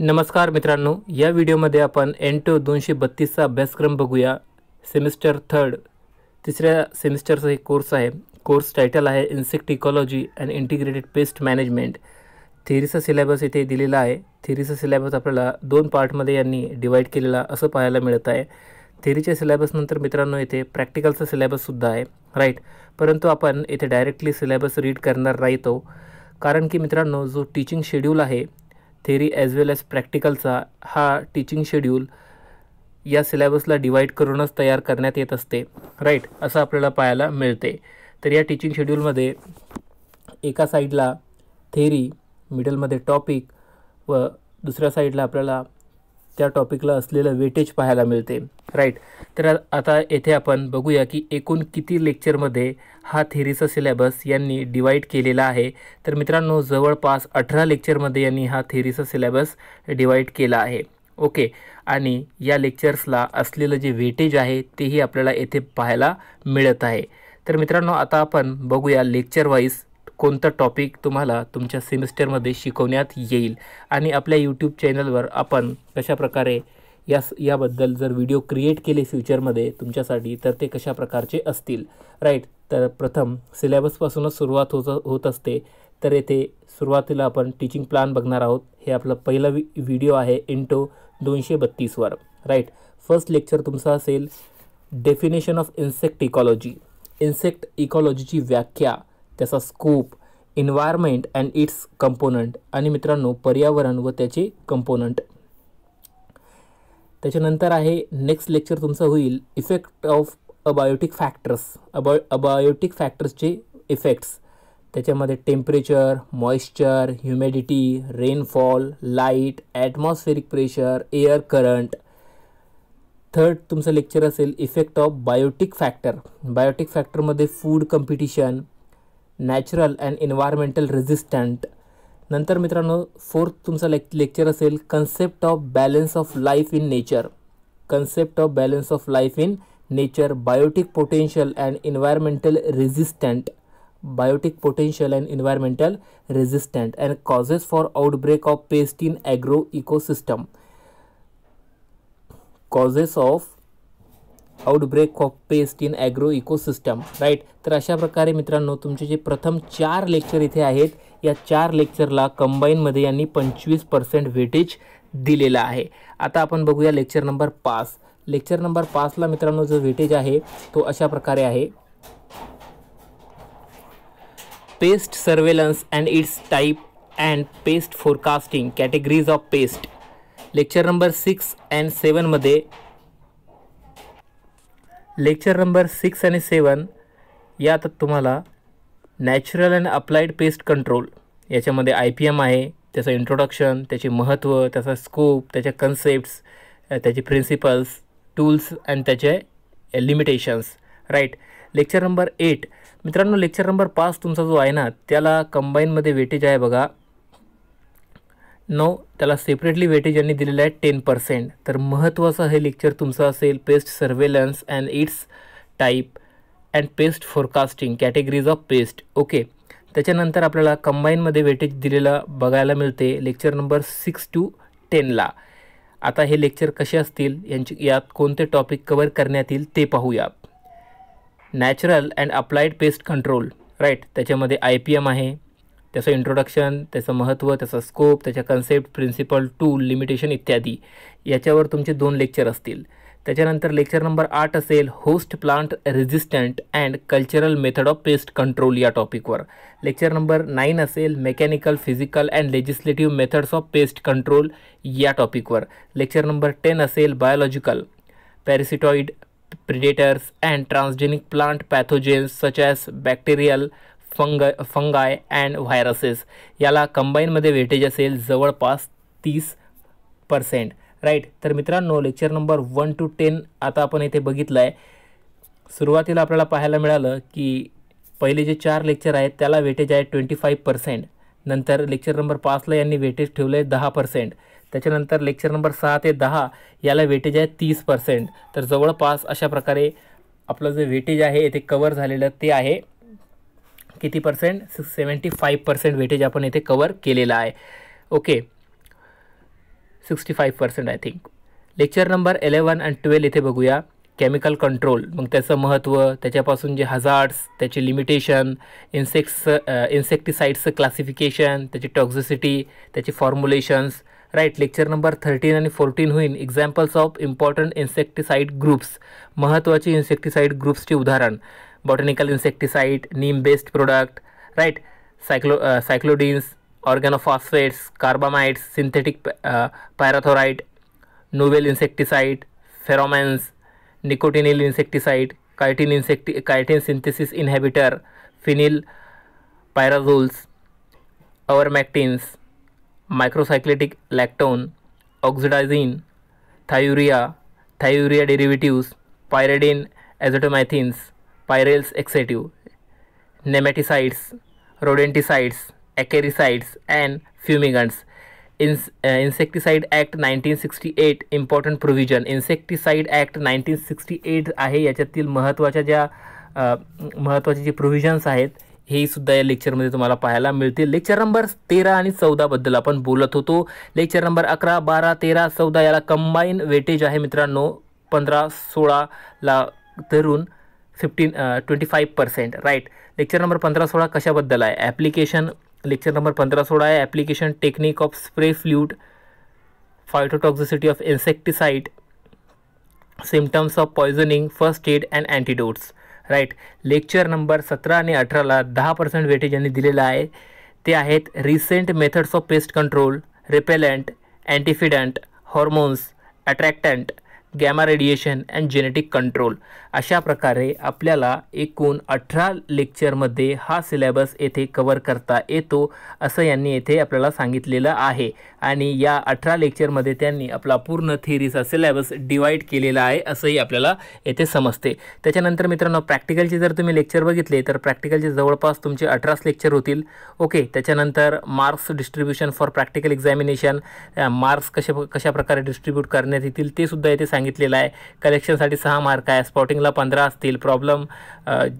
नमस्कार मित्रांनो या व्हिडिओमध्ये आपण एन टू दोनशे बत्तीसचा अभ्यासक्रम बघूया सेमिस्टर थर्ड तिसऱ्या सेमिस्टरचा एक कोर्स आहे कोर्स टायटल आहे insect ecology and integrated pest management थेरीचा सिलेबस इथे दिलेला आहे थेरीचा सिलेबस आपल्याला दोन पार्टमध्ये यांनी डिवाईड केलेला असं पाहायला मिळत आहे थेरीच्या सिलेबसनंतर मित्रांनो इथे प्रॅक्टिकलचा सिलेबससुद्धा आहे राईट परंतु आपण इथे डायरेक्टली सिलेबस रीड करणार राहतो कारण की मित्रांनो जो टीचिंग शेड्यूल आहे थेरी ॲज वेल ॲज प्रॅक्टिकलचा हा टीचिंग शेड्यूल या सिलेबसला डिवाईड करूनच तयार करण्यात येत असते राईट असं आपल्याला पाहायला मिळते तर या टीचिंग शेड्यूलमध्ये एका साईडला थेरी मिडलमध्ये टॉपिक व दुसऱ्या साईडला आपल्याला त्या टॉपिकला असलेलं वेटेज पाहायला मिळते राईट तर आता येथे आपण बघूया की एकूण किती लेक्चरमध्ये हा थेरीचा सिलेबस यांनी डिवाईड केलेला आहे तर मित्रांनो जवळपास अठरा लेक्चरमध्ये यांनी हा थेरीचा सिलेबस डिवाईड केला आहे ओके आणि या लेक्चर्सला असलेलं जे वेटेज आहे तेही आपल्याला येथे पाहायला मिळत आहे तर मित्रांनो आता आपण बघूया लेक्चर कोणता टॉपिक तुम्हाला तुमच्या सेमिस्टरमध्ये शिकवण्यात येईल आणि आपल्या यूट्यूब चॅनलवर आपण कशाप्रकारे या याबद्दल जर व्हिडिओ क्रिएट केले फ्युचरमध्ये तुमच्यासाठी तर ते कशा प्रकारचे असतील राईट तर प्रथम सिलेबसपासूनच सुरुवात होत होत असते तर येथे सुरुवातीला आपण टीचिंग प्लॅन बघणार आहोत हे आपलं पहिलं वि व्हिडिओ आहे इंटो दोनशे बत्तीसवर राईट फर्स्ट लेक्चर तुमचं असेल definition of insect ecology insect इकॉलॉजीची व्याख्या त्याचा scope environment and its component आणि मित्रांनो पर्यावरण व त्याचे कंपोनंट त्याच्यानंतर आहे नेक्स्ट लेक्चर तुमचं होईल इफेक्ट ऑफ अबायोटिक फॅक्टर्स अबा अबायोटिक फॅक्टर्सचे इफेक्ट्स त्याच्यामध्ये temperature moisture humidity rainfall light atmospheric pressure air current third तुमचं लेक्चर असेल effect of biotic factor biotic फॅक्टरमध्ये food competition natural and environmental resistant नंतर मित्रांनो फोर्थ तुमचा लेक् लेक्चर असेल concept of balance of life in nature concept of balance of life in nature biotic potential and environmental resistant biotic potential and environmental resistant and causes for outbreak of pest in agro ecosystem causes of outbreak of pest in agro ecosystem right तर अशा प्रकारे मित्रांनो तुमचे जे प्रथम चार lecture इथे आहेत या चार लेक्चरला कंबाईनमध्ये यांनी पंचवीस पर्सेंट वेटेज दिलेला आहे आता आपण बघूया लेक्चर नंबर पाच लेक्चर नंबर पाचला मित्रांनो जो वेटेज आहे तो अशा प्रकारे आहे pest surveillance and its type and pest forecasting categories of pest lecture number six and सेवनमध्ये लेक्चर नंबर सिक्स आणि सेवन यात तुम्हाला natural and applied pest control याच्यामध्ये आय पी एम आहे त्याचं इंट्रोडक्शन त्याचे महत्त्व त्याचा स्कोप त्याच्या कन्सेप्ट्स त्याचे प्रिन्सिपल्स टूल्स अँड त्याचे limitations right lecture number eight मित्रांनो लेक्चर नंबर पाच तुमचा जो आहे ना त्याला कंबाईनमध्ये वेटेज आहे बघा नो त्याला सेपरेटली वेटेज यांनी दिलेलं आहे टेन पर्सेंट तर महत्त्वाचं हे लेक्चर तुमचं असेल pest surveillance and its type and pest forecasting categories of pest okay त्याच्यानंतर आपल्याला कंबाईनमध्ये वेटेज दिलेलं बघायला मिळते लेक्चर नंबर सिक्स टू टेनला आता हे लेक्चर कसे असतील यांची यात कोणते टॉपिक कवर करण्यात येईल ते पाहूया natural and applied pest control right त्याच्यामध्ये आय पी एम आहे त्याचं इंट्रोडक्शन त्याचं महत्त्व त्याचा स्कोप त्याच्या कन्सेप्ट प्रिन्सिपल टूल लिमिटेशन इत्यादी याच्यावर तुमचे दोन लेक्चर असतील त्याच्यानंतर लेक्चर नंबर आठ असेल host plant resistant and cultural method of pest control या टॉपिकवर लेक्चर नंबर नाईन असेल mechanical physical and legislative methods of pest control या टॉपिकवर लेक्चर नंबर टेन असेल biological parasitoid predators and transgenic plant pathogens such as bacterial फंग fungi and viruses याला कंबाईनमध्ये weightage असेल जवळपास तीस पर्सेंट राईट तर मित्रांनो lecture number one to ten आता आपण इथे बघितलं आहे सुरुवातीला आपल्याला पाहायला मिळालं की पहिले जे चार लेक्चर आहेत त्याला वेटेज आहे ट्वेंटी फाईव्ह पर्सेंट नंतर लेक्चर नंबर पाचला यांनी वेटेज ठेवलं आहे दहा पर्सेंट त्याच्यानंतर लेक्चर नंबर सहा ते दहा याला वेटेज आहे तीस पर्सेंट तर जवळपास अशा प्रकारे आपलं जे वेटेज आहे ते कवर झालेलं ते आहे किती percent six seventy five percent weightage आपण इथे कवर केलेला आहे okay sixty five percent I think lecture number eleven and twelve इथे बघूया केमिकल कंट्रोल मग त्याचं महत्त्व त्याच्यापासून जे हजार्ड्स त्याचे लिमिटेशन इन्सेक्ट्स इन्सेक्टिसाईड्सचं क्लासिफिकेशन त्याची टॉक्झिसिटी त्याचे formulations right lecture number thirteen आणि फोर्टीन होईन examples of important insecticide groups महत्त्वाचे इन्सेक्टिसाईड ग्रुप्सचे उदाहरण botanical insecticide, neem-based product, right? Cyclo uh, cyclodines, organophosphates, carbamides, synthetic uh, pyrethroid, novel insecticide, pheromones, nicotinyl insecticide, chitin, insecti chitin synthesis inhibitor, phenyl pyrazoles, avermectins, microcyclic lactone, oxidazine, thiuria, thiurea derivatives, pyridine azotamycins, पायरेल्स एक्सेटिव nematicides rodenticides acaricides and fumigants इन्स insecticide act nineteen sixty eight important provision insecticide act nineteen sixty eight आहे याच्यातील महत्त्वाच्या ज्या महत्त्वाचे जे provisions आहेत हे सुद्धा या लेक्चरमध्ये तुम्हाला पाहायला मिळतील लेक्चर नंबर तेरा आणि चौदाबद्दल आपण बोलत होतो लेक्चर नंबर अकरा बारा तेरा चौदा याला कंबाईन वेटेज आहे मित्रांनो पंधरा सोळाला धरून fifteen twenty five percent right lecture number पंधरा सोळा कशाबद्दल आहे ॲप्लिकेशन लेक्चर नंबर पंधरा सोळा आहे application technique of spray fluid phytotoxicity of insecticide symptoms of poisoning first aid and antidotes right lecture number सतरा आणि अठराला दहा पर्सेंट वेटेज यांनी दिलेलं आहे ते आहेत recent methods of pest control repellent antifeedant hormones attractant gamma radiation and genetic control अशा प्रकारे आपल्याला एकूण अठरा लेक्चरमध्ये हा सिलेबस येथे कवर करता येतो असं यांनी येथे आपल्याला सांगितलेलं आहे आणि या अठरा लेक्चरमध्ये त्यांनी आपला पूर्ण थिअरीचा सिलेबस डिवाईड केलेला आहे असंही आपल्याला येथे समजते त्याच्यानंतर मित्रांनो प्रॅक्टिकलचे जर तुम्ही लेक्चर बघितले तर प्रॅक्टिकलचे जवळपास तुमचे अठराच लेक्चर होतील ओके त्याच्यानंतर marks distribution for practical examination marks कसे कशा प्रकारे डिस्ट्रीब्यूट करण्यात येतील ते सुद्धा येथे सांगितलं सांगितलेलं आहे कलेक्शनसाठी सहा मार्क आहे स्पॉटिंगला पंधरा असतील प्रॉब्लेम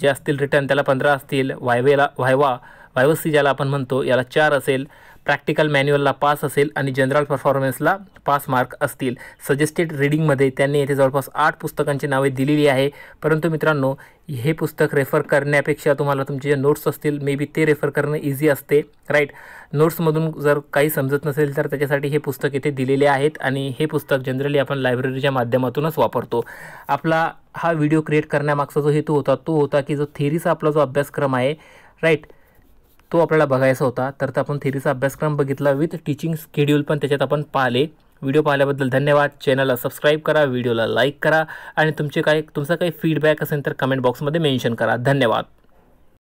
जे असतील रिटर्न त्याला पंधरा असतील वायवेला व्हायवा वायवस्ती ज्याला आपण म्हणतो याला चार असेल प्रॅक्टिकल मॅन्युअलला पास असेल आणि जनरल परफॉर्मन्सला पास मार्क असतील सजेस्टेड रिडिंगमध्ये त्यांनी येथे जवळपास आठ पुस्तकांची नावे दिलेली आहे परंतु मित्रांनो हे पुस्तक रेफर करण्यापेक्षा तुम्हाला तुमचे जे नोट्स असतील मे बी ते रेफर करणं इझी असते राईट नोट्समधून जर काही समजत नसेल तर त्याच्यासाठी हे पुस्तक इथे दिलेले आहेत आणि हे पुस्तक जनरली आपण लायब्ररीच्या माध्यमातूनच वापरतो आपला हा व्हिडिओ क्रिएट करण्यामागचा जो हेतू होता तो होता की जो थेरीचा आपला जो अभ्यासक्रम आहे राईट तो आपल्याला बघायचा होता तर आपण थेरीचा अभ्यासक्रम बघितला विथ टीचिंग स्केड्यूल पण त्याच्यात आपण पाहिले व्हिडिओ पाहिल्याबद्दल धन्यवाद चॅनलला सबस्क्राईब करा व्हिडिओला लाईक करा आणि तुमचे काही तुमचा काही फीडबॅक असेल तर कमेंट बॉक्समध्ये मेन्शन करा धन्यवाद